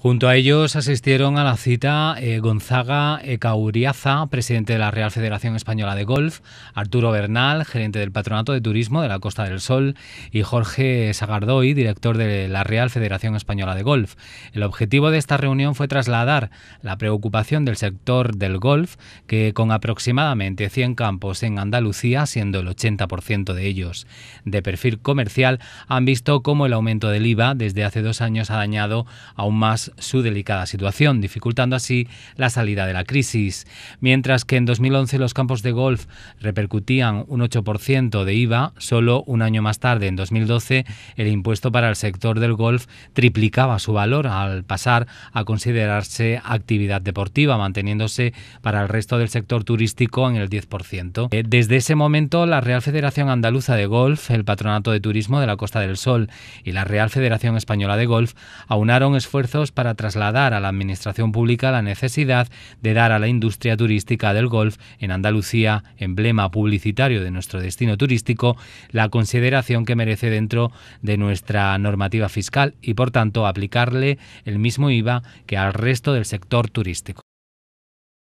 Junto a ellos asistieron a la cita eh, Gonzaga Ecauriaza, eh, presidente de la Real Federación Española de Golf, Arturo Bernal, gerente del Patronato de Turismo de la Costa del Sol, y Jorge Sagardoy, director de la Real Federación Española de Golf. El objetivo de esta reunión fue trasladar la preocupación del sector del golf, que con aproximadamente 100 campos en Andalucía, siendo el 80% de ellos de perfil comercial, han visto cómo el aumento del IVA desde hace dos años ha dañado aún más su delicada situación, dificultando así la salida de la crisis. Mientras que en 2011 los campos de golf repercutían un 8% de IVA, solo un año más tarde, en 2012, el impuesto para el sector del golf triplicaba su valor al pasar a considerarse actividad deportiva, manteniéndose para el resto del sector turístico en el 10%. Eh, desde ese momento, la Real Federación Andaluza de Golf, el Patronato de Turismo de la Costa del Sol y la Real Federación Española de Golf aunaron esfuerzos para trasladar a la Administración Pública la necesidad de dar a la industria turística del golf en Andalucía, emblema publicitario de nuestro destino turístico, la consideración que merece dentro de nuestra normativa fiscal y, por tanto, aplicarle el mismo IVA que al resto del sector turístico.